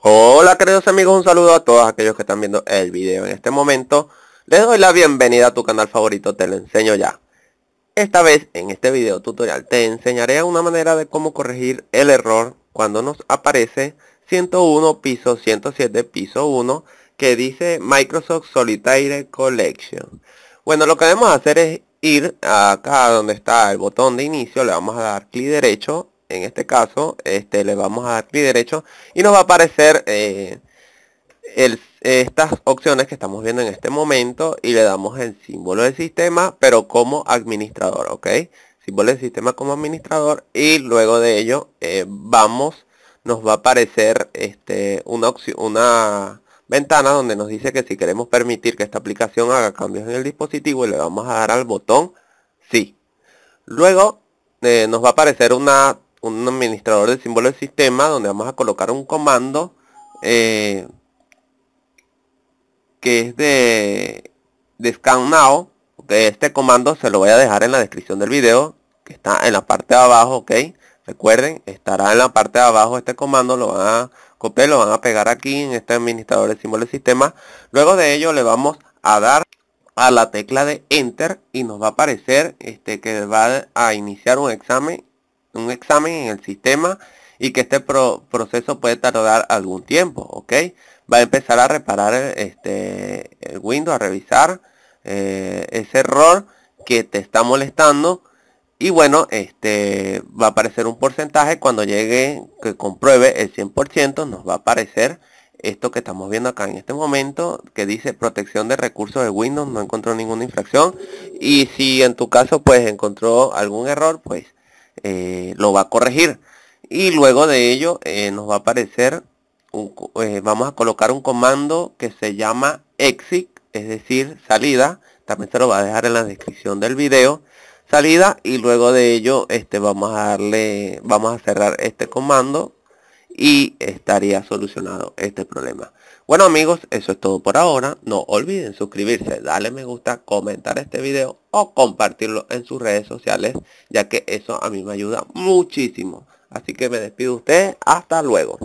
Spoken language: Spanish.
Hola queridos amigos, un saludo a todos aquellos que están viendo el video en este momento. Les doy la bienvenida a tu canal favorito, te lo enseño ya. Esta vez en este video tutorial te enseñaré una manera de cómo corregir el error cuando nos aparece 101 piso 107 piso 1 que dice Microsoft Solitaire Collection. Bueno, lo que debemos hacer es ir acá donde está el botón de inicio, le vamos a dar clic derecho en este caso, este, le vamos a dar clic derecho y nos va a aparecer eh, estas opciones que estamos viendo en este momento y le damos el símbolo del sistema, pero como administrador, ¿ok? Símbolo del sistema como administrador y luego de ello eh, vamos, nos va a aparecer este, una, opción, una ventana donde nos dice que si queremos permitir que esta aplicación haga cambios en el dispositivo y le vamos a dar al botón sí. Luego eh, nos va a aparecer una un administrador de símbolos del sistema donde vamos a colocar un comando eh, que es de, de scan now este comando se lo voy a dejar en la descripción del video que está en la parte de abajo ok recuerden estará en la parte de abajo este comando lo van a copiar lo van a pegar aquí en este administrador de símbolos del sistema luego de ello le vamos a dar a la tecla de enter y nos va a aparecer este que va a iniciar un examen un examen en el sistema y que este proceso puede tardar algún tiempo, ¿ok? Va a empezar a reparar este, el Windows, a revisar eh, ese error que te está molestando y bueno, este va a aparecer un porcentaje cuando llegue, que compruebe el 100%, nos va a aparecer esto que estamos viendo acá en este momento, que dice protección de recursos de Windows, no encontró ninguna infracción. Y si en tu caso pues encontró algún error, pues eh, lo va a corregir. Y luego de ello eh, nos va a aparecer, eh, vamos a colocar un comando que se llama exit, es decir, salida. También se lo va a dejar en la descripción del vídeo Salida y luego de ello este, vamos a darle, vamos a cerrar este comando y estaría solucionado este problema. Bueno amigos, eso es todo por ahora. No olviden suscribirse, darle me gusta, comentar este video o compartirlo en sus redes sociales, ya que eso a mí me ayuda muchísimo. Así que me despido de ustedes. Hasta luego.